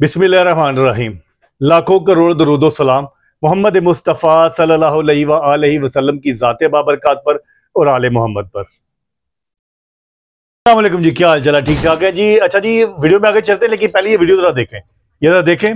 बिसमिल्ल रहीम लाखों करोड़ दरुदो सलाम मोहम्मद मुस्तफ़ा सल्ला वसलम की ज़ात बाबरकत पर और आल मोहम्मद पर अलैक्म जी क्या हाल चला ठीक ठाक है जी अच्छा जी वीडियो में आगे चलते हैं लेकिन पहले ये वीडियो ज़रा देखें ये ज़रा देखें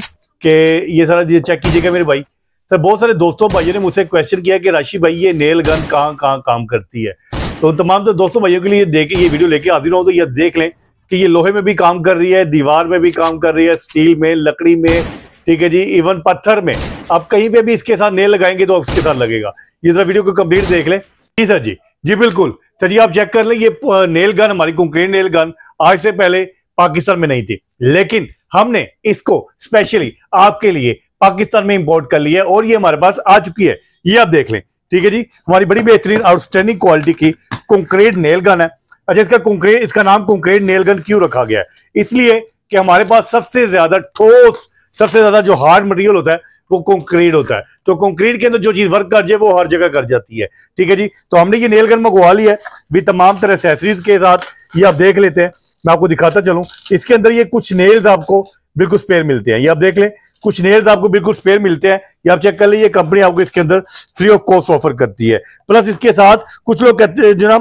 कि ये सारा चेक कीजिएगा मेरे भाई सर बहुत सारे दोस्तों भाइयों ने मुझसे क्वेश्चन किया कि राशि भाई ये नेल गन कहाँ कहाँ काम करती है तो तमाम तो दोस्तों भाइयों के लिए देखें ये वीडियो लेके हाजिर हो तो यह देख लें कि ये लोहे में भी काम कर रही है दीवार में भी काम कर रही है स्टील में लकड़ी में ठीक है जी इवन पत्थर में आप कहीं पे भी इसके साथ नेल लगाएंगे तो उसके साथ लगेगा ये जरा वीडियो को कंप्लीट देख ले जी सर जी जी बिल्कुल सर जी आप चेक कर ले ये नेल गन हमारी कंक्रीट नेल गन आज से पहले पाकिस्तान में नहीं थी लेकिन हमने इसको स्पेशली आपके लिए पाकिस्तान में इंपोर्ट कर लिया है और ये हमारे पास आ चुकी है ये आप देख लें ठीक है जी हमारी बड़ी बेहतरीन आउटस्टैंडिंग क्वालिटी की कंक्रीट नेल गन है अच्छा इसका कंक्रीट इसका नाम कंक्रीट नेलगन क्यों रखा गया है इसलिए कि हमारे पास सबसे ज्यादा ठोस सबसे ज्यादा जो हार्ड मटेरियल होता है वो कंक्रीट होता है तो कंक्रीट के अंदर जो चीज वर्क कर जाए वो हर जगह कर जाती है ठीक है जी तो हमने ये नेलगन मंगवा लिया है भी तमाम तरह एसेसरीज के साथ ये आप देख लेते हैं मैं आपको दिखाता चलूं इसके अंदर ये कुछ नेल्स आपको बिल्कुल स्पेयर मिलते हैं ये आप देख लें कुछ नेल्स आपको बिल्कुल स्पेयर मिलते हैं ये आप चेक कर लें ये कंपनी आपको इसके अंदर फ्री ऑफ कॉस्ट ऑफर करती है प्लस इसके साथ कुछ लोग कहते हैं जो ना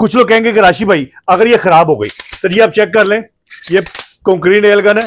कुछ लोग कहेंगे कि राशि भाई अगर ये खराब हो गई तो ये आप चेक कर लें ये कंक्रीट एलगन है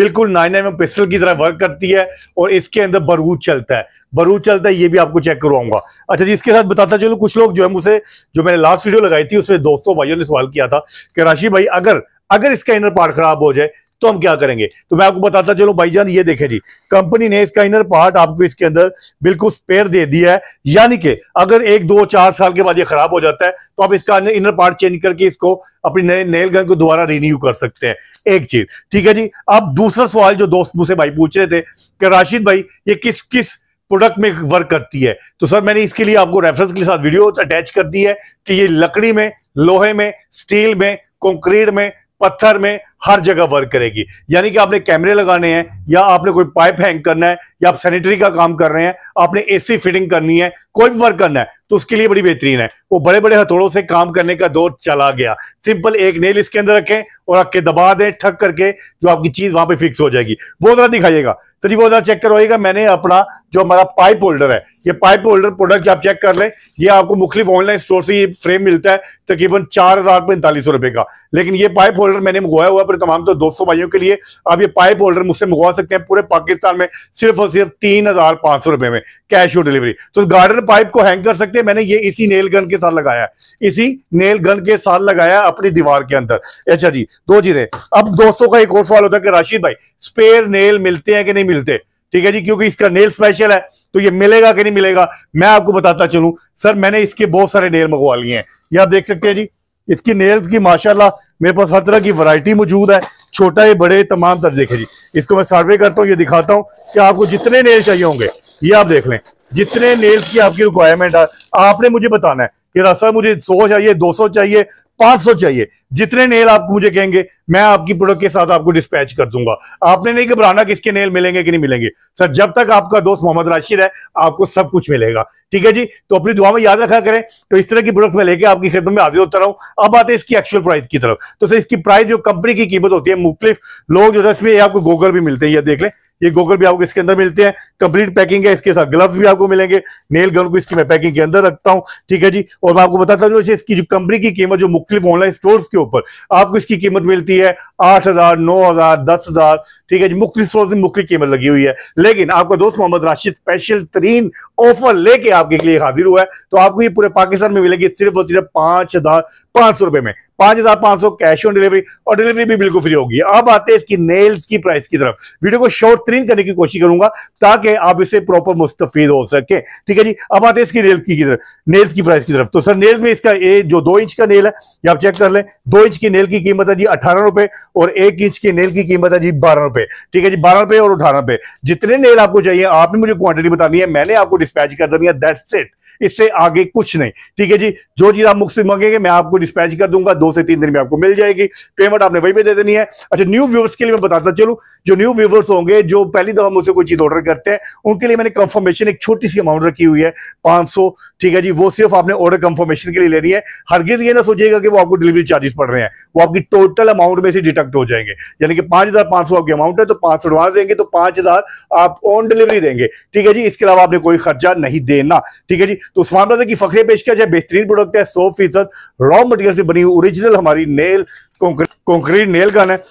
बिल्कुल नाइन एम पिस्टल की तरह वर्क करती है और इसके अंदर बरूद चलता है बरूद चलता है ये भी आपको चेक करवाऊंगा अच्छा जी इसके साथ बताता चलो कुछ लोग जो है मुझे जो मैंने लास्ट वीडियो लगाई थी उसमें दोस्तों भाइयों ने सवाल किया था कि राशि भाई अगर अगर इसका इनर पार्ट खराब हो जाए तो हम क्या करेंगे तो मैं आपको बताता चलो भाईजान ये देखें जी कंपनी ने इसका इनर पार्ट आपको इसके अंदर बिल्कुल स्पेयर दे दिया है यानी कि अगर एक दो चार साल के बाद ये खराब हो जाता है तो आप इसका इनर पार्ट चेंज करके इसको अपनी नए नेल गन को दोबारा रिन्यू कर सकते हैं एक चीज ठीक है जी अब दूसरा सवाल जो दोस्त मुझसे भाई पूछ रहे थे कि राशिद भाई ये किस किस प्रोडक्ट में वर्क करती है तो सर मैंने इसके लिए आपको रेफरेंस के साथ वीडियो अटैच कर दी है कि ये लकड़ी में लोहे में स्टील में कंक्रीट में पत्थर में हर जगह वर्क करेगी यानी कि आपने कैमरे लगाने हैं या आपने कोई पाइप हैंग करना है या आप सैनिटरी का काम कर रहे हैं आपने एसी फिटिंग करनी है कोई भी वर्क करना है तो उसके लिए बड़ी बेहतरीन है वो बड़े बड़े हथौड़ों से काम करने का दौर चला गया सिंपल एक नेल इसके अंदर रखें और रख दबा दें ठक करके जो आपकी चीज वहां पर फिक्स हो जाएगी वो जरा दिखाइएगा तो जी वो जरा चेक करवाइएगा मैंने अपना जो हमारा पाइप होल्डर है ये पाइप होल्डर प्रोडक्ट आप चेक कर लें ये आपको मुख्तलिफ ऑनलाइन स्टोर से ये फ्रेम मिलता है तकरीबन चार हजार पैंतालीस सौ रुपए का लेकिन ये पाइप होल्डर मैंने मंगवाया हुआ अपने तमाम तो दोस्तों भाइयों के लिए आप ये पाइप होल्डर मुझसे मंगवा सकते हैं पूरे पाकिस्तान में सिर्फ और सिर्फ तीन हजार पांच सौ रुपए में कैश ऑन डिलीवरी तो गार्डन पाइप को हैंग कर सकते हैं मैंने ये इसी नेल गन के साथ लगाया इसी नेल गन के साथ लगाया अपनी दीवार के अंदर अच्छा जी दो चीजें अब दोस्तों का एक और सवाल होता है कि राशिद भाई स्पेयर नेल मिलते हैं कि नहीं मिलते ठीक है जी क्योंकि इसका नेल स्पेशल है तो ये मिलेगा कि नहीं मिलेगा मैं आपको बताता चलूं सर मैंने इसके बहुत सारे नेल मंगवा लिए हैं ये आप देख सकते हैं जी इसकी नेल्स की माशाल्लाह मेरे पास हर तरह की वैरायटी मौजूद है छोटा है बड़े तमाम तरह देखे जी इसको मैं सर्वे करता हूँ ये दिखाता हूँ कि आपको जितने नेल चाहिए होंगे ये आप देख लें जितने नेल्स की आपकी रिक्वायरमेंट है आपने मुझे बताना है कि सर मुझे सौ चाहिए दो सौ चाहिए पांच सौ चाहिए जितने नेल आप मुझे कहेंगे मैं आपकी प्रोडक्ट के साथ आपको डिस्पैच कर दूंगा आपने नहीं घबराना किसके नेल मिलेंगे कि नहीं मिलेंगे सर जब तक आपका दोस्त मोहम्मद राशिद है आपको सब कुछ मिलेगा ठीक है जी तो अपनी दुआ में याद रखा करें तो इस तरह की प्रोडक्ट में लेके आपकी खिदमत में हाजिर होता रहा अब आते हैं इसकी एक्चुअल प्राइस की तरफ तो सर इसकी प्राइस जो कंपनी की कीमत होती है मुख्तलिफ लोग जो है इसमें आपको गूगल भी मिलते हैं यह देख लें ये गोगल भी आपको इसके अंदर मिलते हैं कंप्लीट पैकिंग है इसके साथ ग्लव्स भी आपको मिलेंगे नेल गन को इसकी मैं पैकिंग के अंदर रखता हूँ ठीक है जी और मैं आपको बताता हूँ इसकी जो कंपनी की कीमत जो मुख्तलिफ ऑनलाइन स्टोर्स के ऊपर आपको इसकी कीमत मिलती है आठ हजार नौ हजार दस हजार ठीक है जी मुख्य सोर्स में कीमत लगी हुई है लेकिन आपका दोस्त मोहम्मद राशिद स्पेशल तरीन ऑफर लेके आपके लिए हाजिर हुआ है तो आपको ये पूरे पाकिस्तान में मिलेगी सिर्फ और सिर्फ पांच हजार पांच सौ रुपए में पांच हजार पांच सौ कैश ऑन डिलीवरी और डिलीवरी भी बिल्कुल फ्री होगी अब आते हैं इसकी नेल्स की प्राइस की तरफ वीडियो को शॉर्ट तरीन करने की कोशिश करूंगा ताकि आप इसे प्रॉपर मुस्तफ़ हो सके ठीक है जी अब आते हैं इसकी नेल की तरफ नेल्स की प्राइस की तरफ तो सर नेल्स में इसका जो दो इंच का नेल है आप चेक कर लें दो इंच की नेल की कीमत है जी अठारह रुपए और एक इंच की नेल की कीमत है जी बारह रुपए ठीक है जी बारह रुपए और अठारह रुपए जितने नेल आपको चाहिए आपने मुझे क्वांटिटी बतानी है मैंने आपको डिस्पैच कर देनी है दैट्स इट इससे आगे कुछ नहीं ठीक है जी जो चीज आप मुझसे मांगेंगे मैं आपको डिस्पैच कर दूंगा दो से तीन दिन में आपको मिल जाएगी पेमेंट आपने वही पे दे देनी है अच्छा न्यू व्यूवर्स के लिए मैं बताता चलू जो न्यू व्यूवर्स होंगे जो पहली दफा मुझसे कोई चीज ऑर्डर करते हैं उनके लिए मैंने कंफर्मेशन एक छोटी सी अमाउंट रखी हुई है पांच ठीक है जी वो सिर्फ आपने ऑर्डर कंफर्मेशन के लिए लेनी है हरगिज ये ना सोचिएगा कि वो आपको डिलीवरी चार्जेस पड़ रहे हैं वो आपकी टोटल अमाउंट में से डिटक्ट हो जाएंगे यानी कि पांच हजार पांच सौ आपकी अमाउंट है तो पांच सौ एडवांस देंगे तो पांच हजार आप ऑन डिलीवरी देंगे ठीक है जी इसके अलावा आपने कोई खर्चा नहीं देना ठीक है जी तो उस्मान ब्रदर की पेश पेशकश है बेहतरीन प्रोडक्ट है सौ फीसद रॉ मटेरियल से बनी हुई ओरिजिनल हमारी नेल कंक्रीट नेल गन है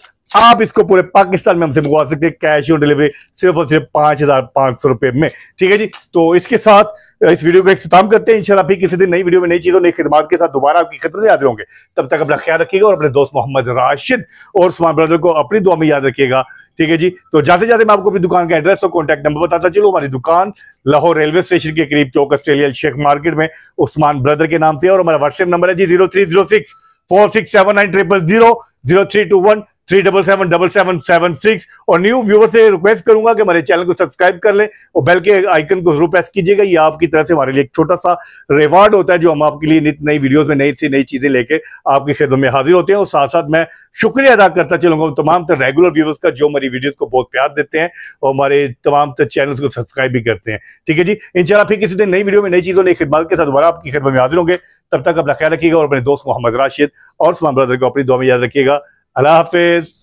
आप इसको पूरे पाकिस्तान में हमसे मंगवा सकते हैं कैश ऑन डिलीवरी सिर्फ और सिर्फ पांच हजार पांच सौ रुपए में ठीक है जी तो इसके साथ इस वीडियो को अख्ताम करते हैं इंशाल्लाह फिर किसी दिन नई वीडियो में नई चीजों नई खिदमत के साथ दोबारा आपकी खिदमत में हाजिर होंगे तब तक अपना ख्याल रखिएगा और अपने दोस्त मोहम्मद राशिद और उस्मान ब्रदर को अपनी दुआ में याद रखिएगा ठीक है जी तो जाते जाते मैं आपको अपनी दुकान का एड्रेस और कॉन्टैक्ट नंबर बताता चलो हमारी दुकान लाहौर रेलवे स्टेशन के करीब चौक ऑस्ट्रेलिया शेख मार्केट में उस्मान ब्रदर के नाम से और हमारा व्हाट्सएप नंबर है जी zero three zero six four six seven nine triple zero zero three two one three double seven double seven seven six और न्यू व्यूवर से रिक्वेस्ट करूंगा कि हमारे चैनल को सब्सक्राइब कर लें और बेल के आइकन को जरूर प्रेस कीजिएगा ये आपकी तरफ से हमारे लिए एक छोटा सा रिवार्ड होता है जो हम आपके लिए नित नई वीडियोस में नई सी नई चीजें लेके आपकी खेदों में हाजिर होते हैं और साथ साथ मैं शुक्रिया अदा करता चलूंगा उन तमाम रेगुलर व्यूवर्स का जो हमारी वीडियोज को बहुत प्यार देते हैं और हमारे तमाम चैनल को सब्सक्राइब भी करते हैं ठीक है जी इनशाला फिर किसी दिन नई वीडियो में नई चीजों नई खिदमत के साथ दोबारा आपकी खिदमत में हाजिर होंगे तब तक अपना ख्याल रखिएगा और अपने दोस्त मोहम्मद राशिद और सुमान ब्रदर को अपनी दो में याद रखिएगा अल्लाह हाफिज़